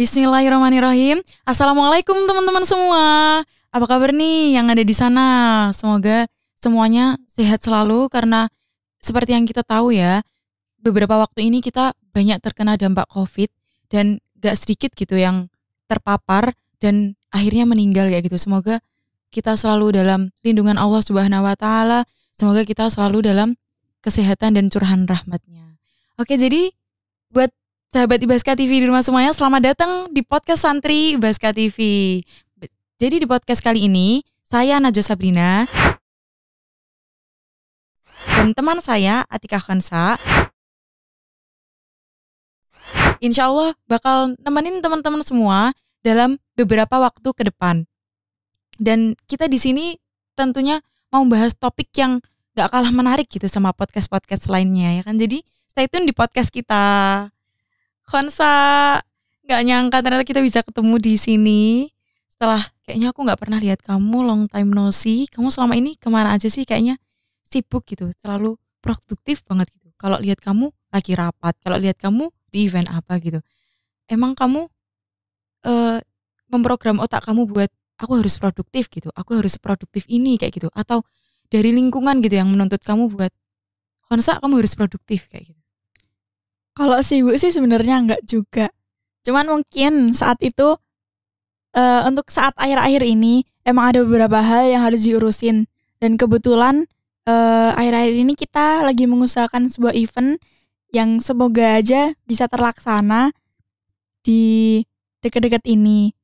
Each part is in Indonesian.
Bismillahirrahmanirrahim. Assalamualaikum teman-teman semua. Apa kabar nih yang ada di sana? Semoga semuanya sehat selalu karena seperti yang kita tahu ya, beberapa waktu ini kita banyak terkena dampak COVID dan gak sedikit gitu yang terpapar dan akhirnya meninggal ya gitu. Semoga kita selalu dalam lindungan Allah Subhanahu wa taala. Semoga kita selalu dalam kesehatan dan curahan rahmatnya. Oke, jadi buat sahabat Ibaska TV di rumah semuanya, selamat datang di podcast Santri Ibaska TV. Jadi di podcast kali ini, saya Najwa Sabrina dan teman saya Atika Khansa. Insya Allah bakal nemenin teman-teman semua dalam beberapa waktu ke depan. Dan kita di sini tentunya mau bahas topik yang gak kalah menarik gitu sama podcast-podcast lainnya ya kan. Jadi stay tune di podcast kita. Konsa, nggak nyangka ternyata kita bisa ketemu di sini. Setelah kayaknya aku nggak pernah lihat kamu long time no see. Kamu selama ini kemana aja sih? Kayaknya sibuk gitu, selalu produktif banget gitu. Kalau lihat kamu lagi rapat, kalau lihat kamu di event apa gitu. Emang kamu uh, memprogram otak kamu buat aku harus produktif gitu, aku harus produktif ini kayak gitu, atau dari lingkungan gitu yang menuntut kamu buat Konsa kamu harus produktif kayak gitu. Kalau sibuk sih sebenarnya enggak juga. Cuman mungkin saat itu uh, untuk saat akhir-akhir ini emang ada beberapa hal yang harus diurusin dan kebetulan akhir eh, akhir-akhir ini kita lagi mengusahakan sebuah event yang semoga aja bisa terlaksana di dekat-dekat ini.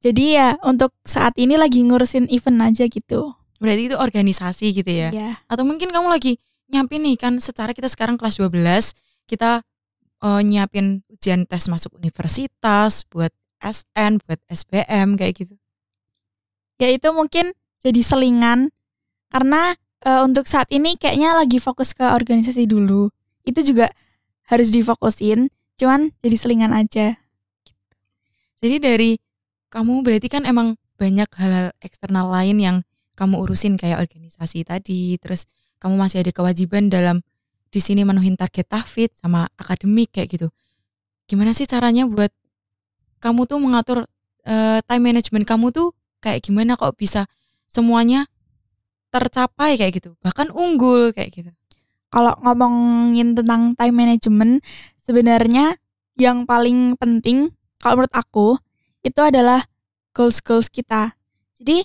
Jadi ya untuk saat ini lagi ngurusin event aja gitu. Berarti itu organisasi gitu ya? Yeah. Atau mungkin kamu lagi nyampi nih kan secara kita sekarang kelas 12, kita uh, nyiapin ujian tes masuk universitas buat SN, buat SBM kayak gitu? Ya itu mungkin jadi selingan karena uh, untuk saat ini kayaknya lagi fokus ke organisasi dulu. Itu juga harus difokusin, cuman jadi selingan aja. Jadi dari kamu berarti kan emang banyak hal-hal eksternal lain yang kamu urusin kayak organisasi tadi, terus kamu masih ada kewajiban dalam di sini menuhin target tahfidz sama akademik kayak gitu. Gimana sih caranya buat kamu tuh mengatur uh, time management kamu tuh kayak gimana kok bisa semuanya tercapai kayak gitu, bahkan unggul kayak gitu. Kalau ngomongin tentang time management, sebenarnya yang paling penting kalau menurut aku itu adalah goals goals kita. Jadi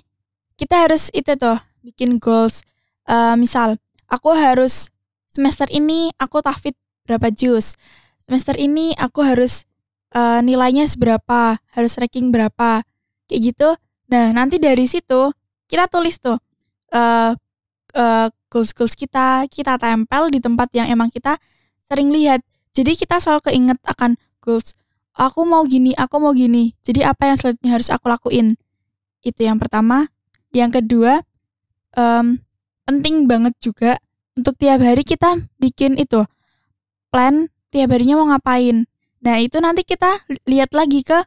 kita harus itu tuh bikin goals. Uh, misal aku harus semester ini aku tafid berapa jus semester ini aku harus uh, nilainya seberapa harus ranking berapa kayak gitu nah nanti dari situ kita tulis tuh uh, eh, uh, eh, goals goals kita kita tempel di tempat yang emang kita sering lihat jadi kita selalu keinget akan goals aku mau gini aku mau gini jadi apa yang selanjutnya harus aku lakuin itu yang pertama yang kedua um, penting banget juga untuk tiap hari kita bikin itu plan tiap harinya mau ngapain. Nah, itu nanti kita lihat lagi ke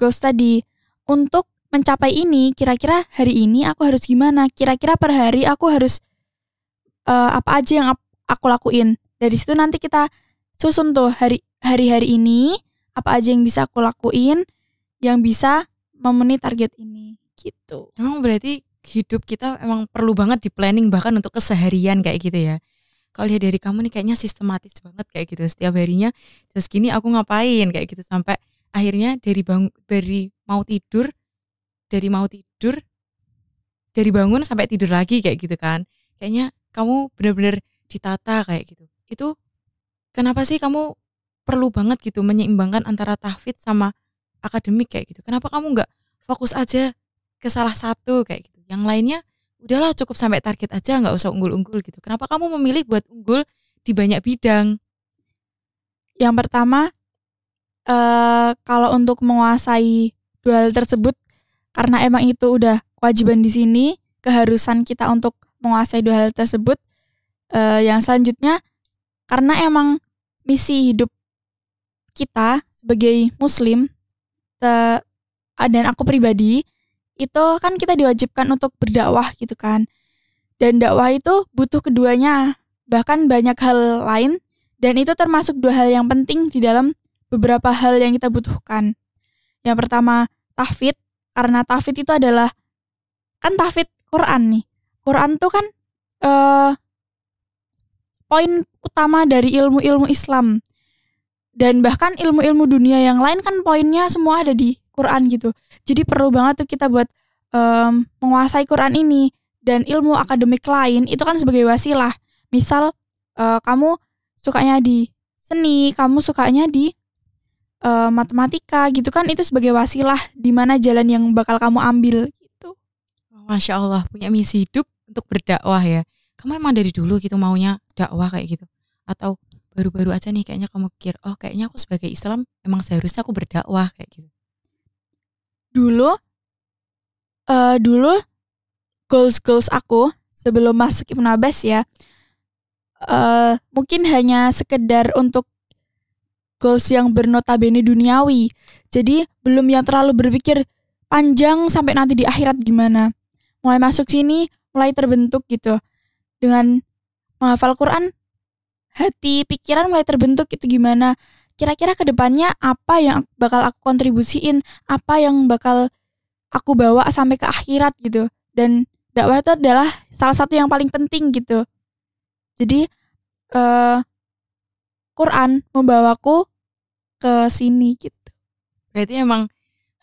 goals tadi. Untuk mencapai ini, kira-kira hari ini aku harus gimana? Kira-kira per hari aku harus uh, apa aja yang aku lakuin? Dari situ nanti kita susun tuh hari hari-hari ini apa aja yang bisa aku lakuin yang bisa memenuhi target ini gitu. Emang berarti hidup kita emang perlu banget di planning bahkan untuk keseharian kayak gitu ya kalau lihat dari kamu nih kayaknya sistematis banget kayak gitu setiap harinya terus gini aku ngapain kayak gitu sampai akhirnya dari bang dari mau tidur dari mau tidur dari bangun sampai tidur lagi kayak gitu kan kayaknya kamu bener-bener ditata kayak gitu itu kenapa sih kamu perlu banget gitu menyeimbangkan antara tahfidz sama akademik kayak gitu kenapa kamu nggak fokus aja ke salah satu kayak gitu yang lainnya udahlah cukup sampai target aja nggak usah unggul-unggul gitu. Kenapa kamu memilih buat unggul di banyak bidang? Yang pertama uh, kalau untuk menguasai dua hal tersebut karena emang itu udah kewajiban di sini, keharusan kita untuk menguasai dua hal tersebut. Uh, yang selanjutnya karena emang misi hidup kita sebagai muslim dan aku pribadi itu kan kita diwajibkan untuk berdakwah gitu kan. Dan dakwah itu butuh keduanya, bahkan banyak hal lain dan itu termasuk dua hal yang penting di dalam beberapa hal yang kita butuhkan. Yang pertama, tahfid karena tahfid itu adalah kan tahfid Quran nih. Quran tuh kan eh, poin utama dari ilmu-ilmu Islam. Dan bahkan ilmu-ilmu dunia yang lain kan poinnya semua ada di Quran gitu. Jadi perlu banget tuh kita buat um, menguasai Quran ini dan ilmu akademik lain itu kan sebagai wasilah. Misal uh, kamu sukanya di seni, kamu sukanya di uh, matematika gitu kan itu sebagai wasilah di mana jalan yang bakal kamu ambil gitu. Masya Allah punya misi hidup untuk berdakwah ya. Kamu emang dari dulu gitu maunya dakwah kayak gitu atau baru-baru aja nih kayaknya kamu pikir oh kayaknya aku sebagai Islam emang seharusnya aku berdakwah kayak gitu dulu uh, dulu goals goals aku sebelum masuk Ibnabas ya uh, mungkin hanya sekedar untuk goals yang bernotabene duniawi. Jadi belum yang terlalu berpikir panjang sampai nanti di akhirat gimana. Mulai masuk sini, mulai terbentuk gitu. Dengan menghafal Quran, hati pikiran mulai terbentuk itu gimana kira-kira kedepannya apa yang bakal aku kontribusiin, apa yang bakal aku bawa sampai ke akhirat gitu. Dan dakwah itu adalah salah satu yang paling penting gitu. Jadi uh, Quran membawaku ke sini gitu. Berarti emang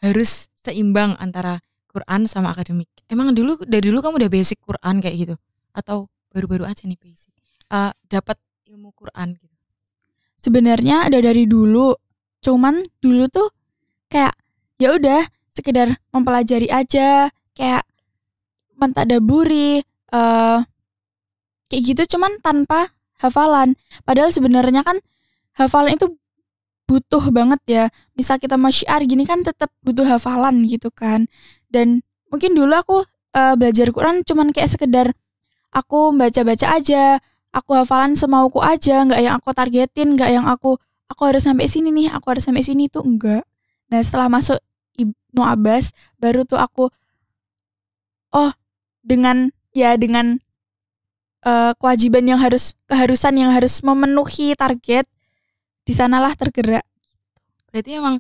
harus seimbang antara Quran sama akademik. Emang dulu dari dulu kamu udah basic Quran kayak gitu atau baru-baru aja nih basic? Uh, dapat ilmu Quran gitu sebenarnya ada dari dulu. Cuman dulu tuh kayak ya udah sekedar mempelajari aja, kayak mentadaburi uh, kayak gitu cuman tanpa hafalan. Padahal sebenarnya kan hafalan itu butuh banget ya. Misal kita mau syiar gini kan tetap butuh hafalan gitu kan. Dan mungkin dulu aku uh, belajar Quran cuman kayak sekedar aku baca-baca aja, aku hafalan semauku aja nggak yang aku targetin nggak yang aku aku harus sampai sini nih aku harus sampai sini tuh enggak nah setelah masuk Ibnu Abbas baru tuh aku oh dengan ya dengan uh, kewajiban yang harus keharusan yang harus memenuhi target di sanalah tergerak berarti emang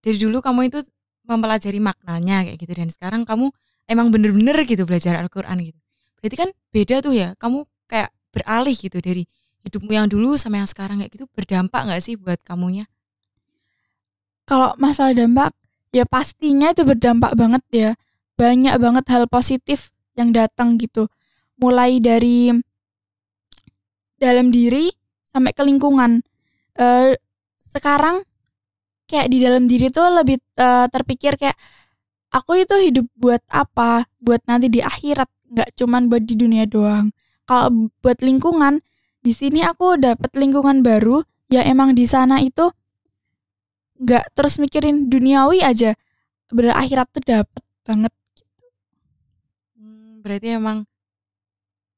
dari dulu kamu itu mempelajari maknanya kayak gitu dan sekarang kamu emang bener-bener gitu belajar Al-Quran gitu berarti kan beda tuh ya kamu kayak beralih gitu dari hidupmu yang dulu sama yang sekarang kayak gitu berdampak nggak sih buat kamunya? Kalau masalah dampak, ya pastinya itu berdampak banget ya. Banyak banget hal positif yang datang gitu. Mulai dari dalam diri sampai ke lingkungan. E, sekarang kayak di dalam diri tuh lebih e, terpikir kayak aku itu hidup buat apa? Buat nanti di akhirat, nggak cuman buat di dunia doang kalau buat lingkungan di sini aku dapat lingkungan baru ya emang di sana itu nggak terus mikirin duniawi aja berakhirat tuh dapat banget gitu. Hmm, berarti emang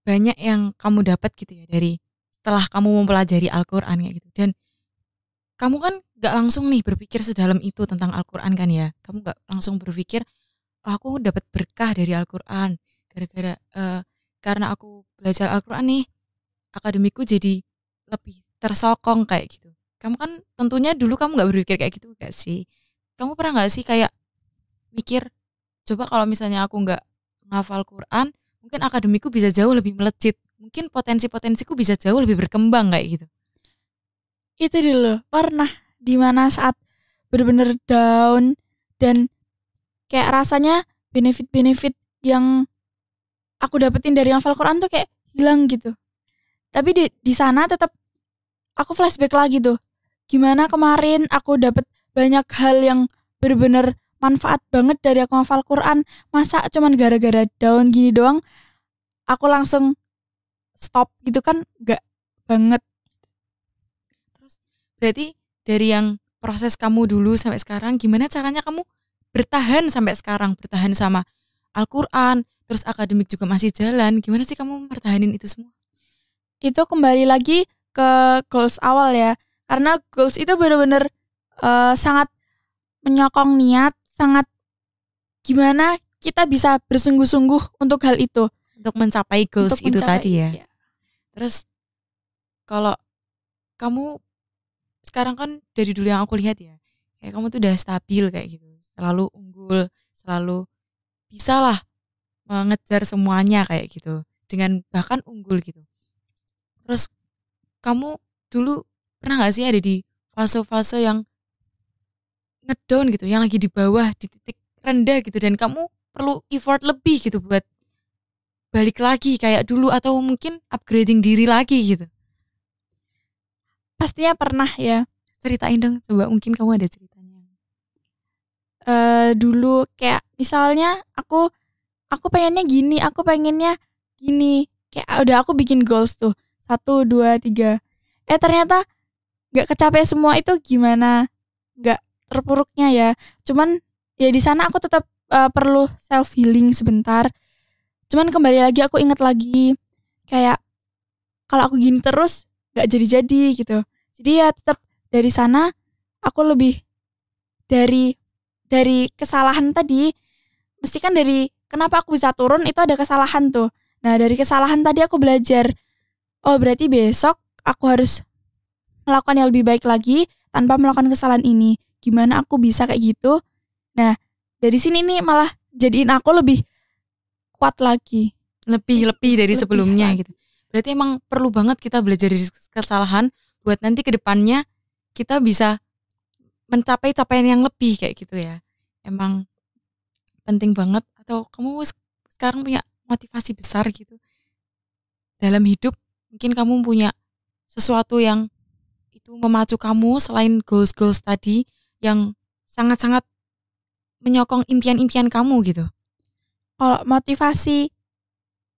banyak yang kamu dapat gitu ya dari setelah kamu mempelajari Al-Qur'an kayak gitu dan kamu kan gak langsung nih berpikir sedalam itu tentang Al-Qur'an kan ya. Kamu gak langsung berpikir oh, aku dapat berkah dari Al-Qur'an gara-gara uh, karena aku belajar Al-Quran nih akademiku jadi lebih tersokong kayak gitu kamu kan tentunya dulu kamu gak berpikir kayak gitu gak sih kamu pernah gak sih kayak mikir coba kalau misalnya aku nggak ngafal Quran mungkin akademiku bisa jauh lebih melejit mungkin potensi-potensiku bisa jauh lebih berkembang kayak gitu itu dulu pernah dimana saat bener-bener down dan kayak rasanya benefit-benefit yang aku dapetin dari hafal Quran tuh kayak hilang gitu tapi di di sana tetap aku flashback lagi tuh gimana kemarin aku dapet banyak hal yang bener-bener manfaat banget dari aku hafal Quran masa cuman gara-gara daun gini doang aku langsung stop gitu kan Gak banget terus berarti dari yang proses kamu dulu sampai sekarang gimana caranya kamu bertahan sampai sekarang bertahan sama Al-Qur'an terus akademik juga masih jalan gimana sih kamu mempertahankan itu semua itu kembali lagi ke goals awal ya karena goals itu benar-benar uh, eh, sangat menyokong niat sangat gimana kita bisa bersungguh-sungguh untuk hal itu untuk mencapai goals untuk itu tadi ya. ya. Terus kalau kamu sekarang kan dari dulu yang aku lihat ya, kayak kamu tuh udah stabil kayak gitu, selalu unggul, selalu bisa lah mengejar semuanya kayak gitu dengan bahkan unggul gitu terus kamu dulu pernah nggak sih ada di fase-fase yang ngedown gitu yang lagi di bawah di titik rendah gitu dan kamu perlu effort lebih gitu buat balik lagi kayak dulu atau mungkin upgrading diri lagi gitu pastinya pernah ya ceritain dong coba mungkin kamu ada ceritanya uh, dulu kayak misalnya aku aku pengennya gini aku pengennya gini kayak ah, udah aku bikin goals tuh satu dua tiga eh ternyata gak kecapek semua itu gimana Gak terpuruknya ya cuman ya di sana aku tetap uh, perlu self healing sebentar cuman kembali lagi aku inget lagi kayak kalau aku gini terus gak jadi-jadi gitu jadi ya tetap dari sana aku lebih dari dari kesalahan tadi mesti kan dari kenapa aku bisa turun itu ada kesalahan tuh. Nah, dari kesalahan tadi aku belajar. Oh, berarti besok aku harus melakukan yang lebih baik lagi tanpa melakukan kesalahan ini. Gimana aku bisa kayak gitu? Nah, dari sini nih malah jadiin aku lebih kuat lagi. Lebih lebih dari lebih sebelumnya lagi. gitu. Berarti emang perlu banget kita belajar dari kesalahan buat nanti ke depannya kita bisa mencapai capaian yang lebih kayak gitu ya. Emang penting banget atau kamu sekarang punya motivasi besar gitu dalam hidup mungkin kamu punya sesuatu yang itu memacu kamu selain goals-goals tadi yang sangat-sangat menyokong impian-impian kamu gitu. Kalau motivasi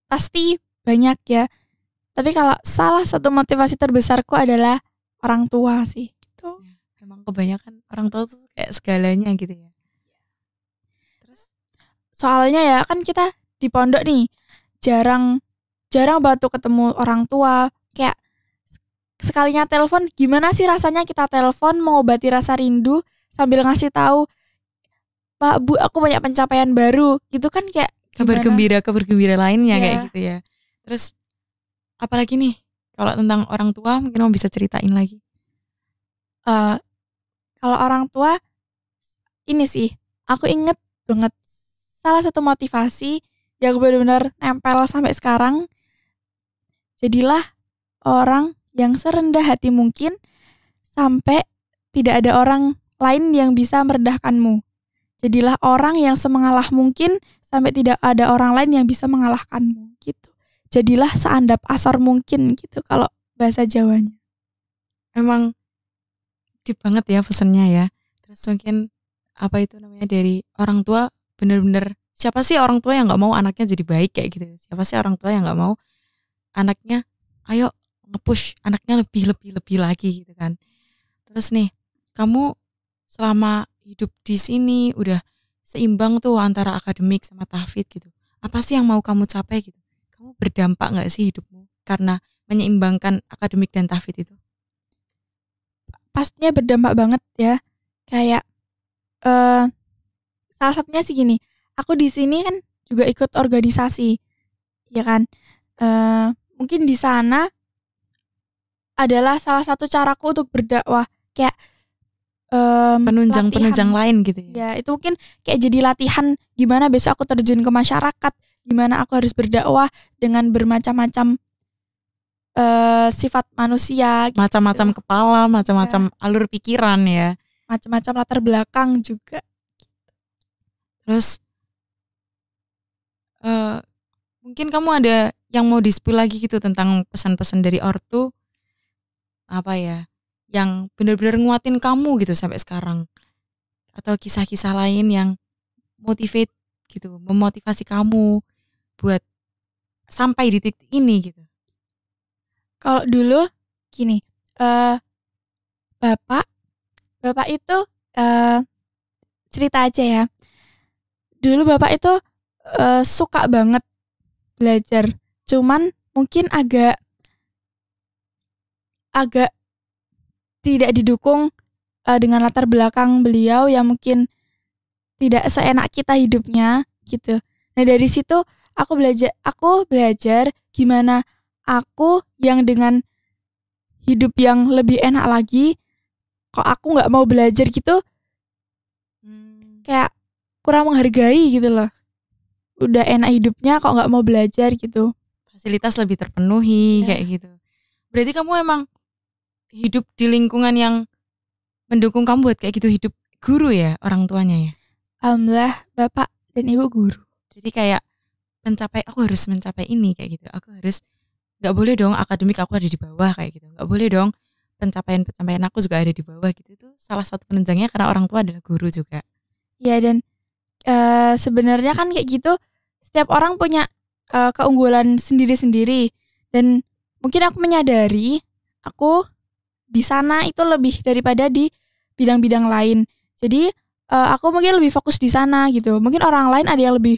pasti banyak ya. Tapi kalau salah satu motivasi terbesarku adalah orang tua sih. Itu memang ya, kebanyakan orang tua tuh kayak segalanya gitu ya soalnya ya kan kita di pondok nih jarang jarang batu ketemu orang tua kayak sekalinya telepon gimana sih rasanya kita telepon mengobati rasa rindu sambil ngasih tahu Pak Bu aku banyak pencapaian baru gitu kan kayak gimana? kabar gembira kabar gembira lainnya yeah. kayak iya. gitu ya terus apalagi nih kalau tentang orang tua mungkin mau bisa ceritain lagi uh, kalau orang tua ini sih aku inget banget salah satu motivasi yang benar-benar nempel sampai sekarang. Jadilah orang yang serendah hati mungkin sampai tidak ada orang lain yang bisa merendahkanmu. Jadilah orang yang semengalah mungkin sampai tidak ada orang lain yang bisa mengalahkanmu gitu. Jadilah seandap asor mungkin gitu kalau bahasa Jawanya. emang deep banget ya pesennya ya. Terus mungkin apa itu namanya dari orang tua bener-bener siapa sih orang tua yang nggak mau anaknya jadi baik kayak gitu siapa sih orang tua yang nggak mau anaknya ayo ngepush anaknya lebih lebih lebih lagi gitu kan terus nih kamu selama hidup di sini udah seimbang tuh antara akademik sama tahfid gitu apa sih yang mau kamu capai gitu kamu berdampak nggak sih hidupmu karena menyeimbangkan akademik dan tahfid itu pastinya berdampak banget ya kayak uh, salah satunya sih gini aku di sini kan juga ikut organisasi ya kan uh, mungkin di sana adalah salah satu caraku untuk berdakwah kayak um, penunjang latihan. penunjang lain gitu ya. ya itu mungkin kayak jadi latihan gimana besok aku terjun ke masyarakat gimana aku harus berdakwah dengan bermacam-macam uh, sifat manusia gitu. macam-macam gitu. kepala macam-macam ya. alur pikiran ya macam-macam latar belakang juga Terus uh, mungkin kamu ada yang mau dispil lagi gitu tentang pesan-pesan dari ortu apa ya yang benar-benar nguatin kamu gitu sampai sekarang atau kisah-kisah lain yang motivate gitu memotivasi kamu buat sampai di titik ini gitu kalau dulu gini uh, bapak bapak itu uh, cerita aja ya dulu bapak itu uh, suka banget belajar cuman mungkin agak agak tidak didukung uh, dengan latar belakang beliau yang mungkin tidak seenak kita hidupnya gitu. Nah dari situ aku belajar aku belajar gimana aku yang dengan hidup yang lebih enak lagi kok aku nggak mau belajar gitu hmm. kayak kurang menghargai gitu loh udah enak hidupnya kok nggak mau belajar gitu fasilitas lebih terpenuhi ya. kayak gitu berarti kamu emang hidup di lingkungan yang mendukung kamu buat kayak gitu hidup guru ya orang tuanya ya alhamdulillah bapak dan ibu guru jadi kayak mencapai aku harus mencapai ini kayak gitu aku harus nggak boleh dong akademik aku ada di bawah kayak gitu nggak boleh dong pencapaian pencapaian aku juga ada di bawah gitu itu salah satu penunjangnya karena orang tua adalah guru juga ya dan Eh, sebenarnya kan kayak gitu setiap orang punya uh, keunggulan sendiri-sendiri dan mungkin aku menyadari aku di sana itu lebih daripada di bidang-bidang lain. Jadi uh, aku mungkin lebih fokus di sana gitu. Mungkin orang lain ada yang lebih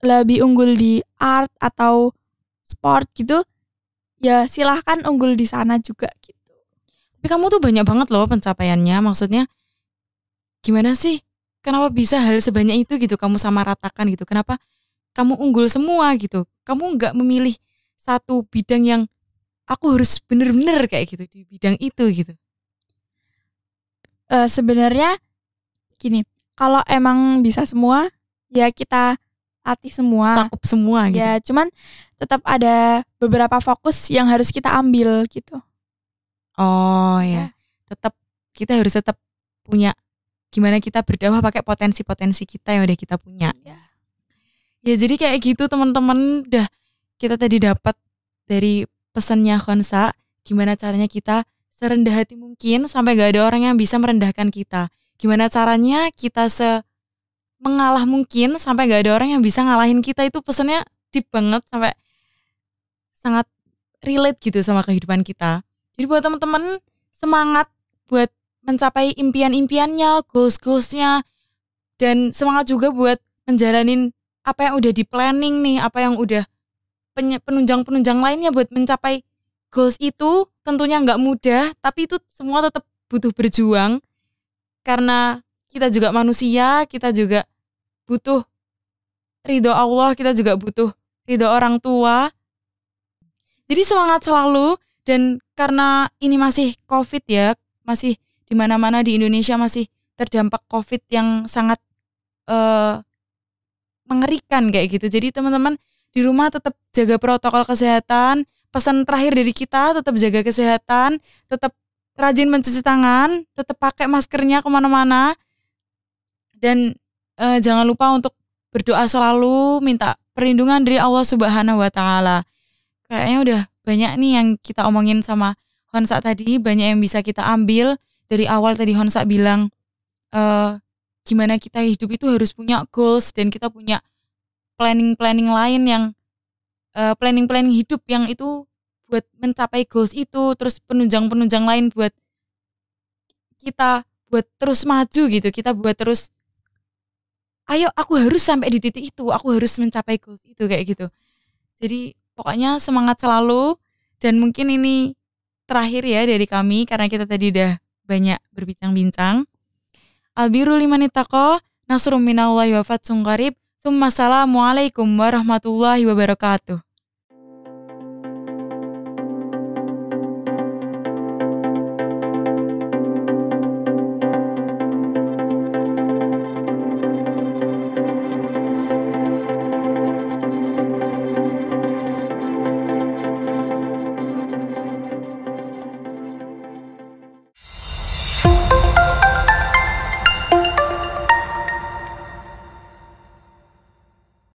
lebih unggul di art atau sport gitu. Ya silahkan unggul di sana juga gitu. Tapi kamu tuh banyak banget loh pencapaiannya. Maksudnya gimana sih kenapa bisa hal sebanyak itu gitu kamu sama ratakan gitu kenapa kamu unggul semua gitu kamu nggak memilih satu bidang yang aku harus bener-bener kayak gitu di bidang itu gitu uh, sebenarnya gini kalau emang bisa semua ya kita latih semua takup semua gitu. ya cuman tetap ada beberapa fokus yang harus kita ambil gitu oh ya, ya. tetap kita harus tetap punya gimana kita berdakwah pakai potensi-potensi kita yang udah kita punya ya. Ya jadi kayak gitu teman-teman udah kita tadi dapat dari pesannya Khonsa gimana caranya kita serendah hati mungkin sampai gak ada orang yang bisa merendahkan kita. Gimana caranya kita se mengalah mungkin sampai gak ada orang yang bisa ngalahin kita itu pesannya deep banget sampai sangat relate gitu sama kehidupan kita. Jadi buat teman-teman semangat buat mencapai impian-impiannya, goals-goalsnya, dan semangat juga buat menjalanin apa yang udah di planning nih, apa yang udah penunjang-penunjang lainnya buat mencapai goals itu tentunya nggak mudah, tapi itu semua tetap butuh berjuang karena kita juga manusia, kita juga butuh ridho Allah, kita juga butuh ridho orang tua. Jadi semangat selalu dan karena ini masih COVID ya, masih di mana-mana di Indonesia masih terdampak COVID yang sangat uh, mengerikan kayak gitu. Jadi teman-teman di rumah tetap jaga protokol kesehatan. Pesan terakhir dari kita tetap jaga kesehatan, tetap rajin mencuci tangan, tetap pakai maskernya kemana-mana, dan uh, jangan lupa untuk berdoa selalu, minta perlindungan dari Allah Subhanahu Wa Taala. Kayaknya udah banyak nih yang kita omongin sama Honsa tadi, banyak yang bisa kita ambil dari awal tadi Honsa bilang uh, gimana kita hidup itu harus punya goals dan kita punya planning-planning lain yang uh, planning-planning hidup yang itu buat mencapai goals itu terus penunjang-penunjang lain buat kita buat terus maju gitu kita buat terus ayo aku harus sampai di titik itu aku harus mencapai goals itu kayak gitu jadi pokoknya semangat selalu dan mungkin ini terakhir ya dari kami karena kita tadi udah banyak berbincang-bincang. Albiru limanitako, nasrum minallahi wafat sungkarib, Assalamualaikum warahmatullahi wabarakatuh.